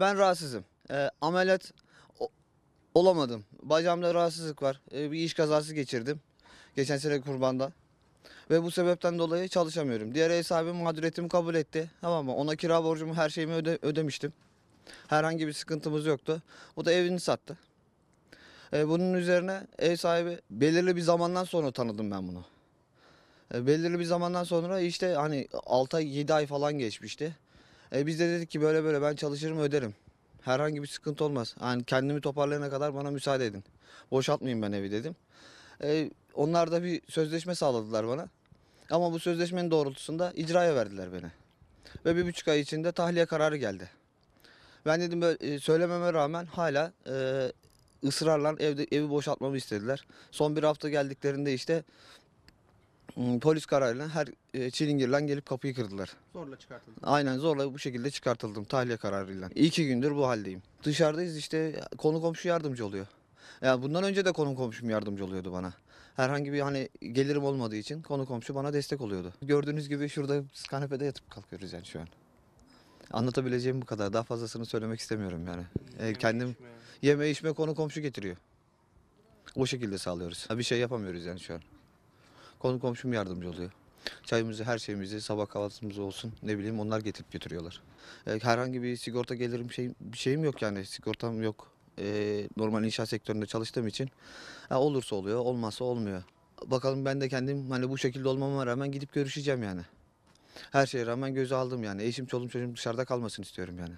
Ben rahatsızım. E, ameliyat olamadım. Bacağımda rahatsızlık var. E, bir iş kazası geçirdim. Geçen sene kurbanda. Ve bu sebepten dolayı çalışamıyorum. Diğer ev sahibi mağduriyetimi kabul etti. Tamam mı? Ona kira borcumu her şeyimi öde, ödemiştim. Herhangi bir sıkıntımız yoktu. O da evini sattı. E, bunun üzerine ev sahibi belirli bir zamandan sonra tanıdım ben bunu. E, belirli bir zamandan sonra işte hani 6 ay 7 ay falan geçmişti. E, biz de dedik ki böyle böyle ben çalışırım öderim. Herhangi bir sıkıntı olmaz. Yani kendimi toparlayana kadar bana müsaade edin. Boşaltmayayım ben evi dedim. E, onlar da bir sözleşme sağladılar bana. Ama bu sözleşmenin doğrultusunda icraya verdiler beni. Ve bir buçuk ay içinde tahliye kararı geldi. Ben dedim böyle e, söylememe rağmen hala e, ısrarla evde, evi boşaltmamı istediler. Son bir hafta geldiklerinde işte Hmm, polis kararıyla her e, çilingirle gelip kapıyı kırdılar. Zorla çıkartıldı. Aynen zorla bu şekilde çıkartıldım tahliye kararıyla. İki gündür bu haldeyim. Dışarıdayız işte konu komşu yardımcı oluyor. Ya bundan önce de konu komşum yardımcı oluyordu bana. Herhangi bir hani gelirim olmadığı için konu komşu bana destek oluyordu. Gördüğünüz gibi şurada kanepede yatıp kalkıyoruz yani şu an. Anlatabileceğim bu kadar. Daha fazlasını söylemek istemiyorum yani. E, kendim yeme içme konu komşu getiriyor. O şekilde sağlıyoruz. Ha, Bir şey yapamıyoruz yani şu an. Konu komşum yardımcı oluyor. Çayımızı, her şeyimizi, sabah kahvaltımızı olsun ne bileyim onlar getirip götürüyorlar. E, herhangi bir sigorta gelirim şey, bir şeyim yok yani sigortam yok. E, normal inşaat sektöründe çalıştığım için e, olursa oluyor olmazsa olmuyor. Bakalım ben de kendim hani bu şekilde olmama rağmen gidip görüşeceğim yani. Her şeye rağmen göze aldım yani. Eşim, çoluğum, çocuğum dışarıda kalmasın istiyorum yani.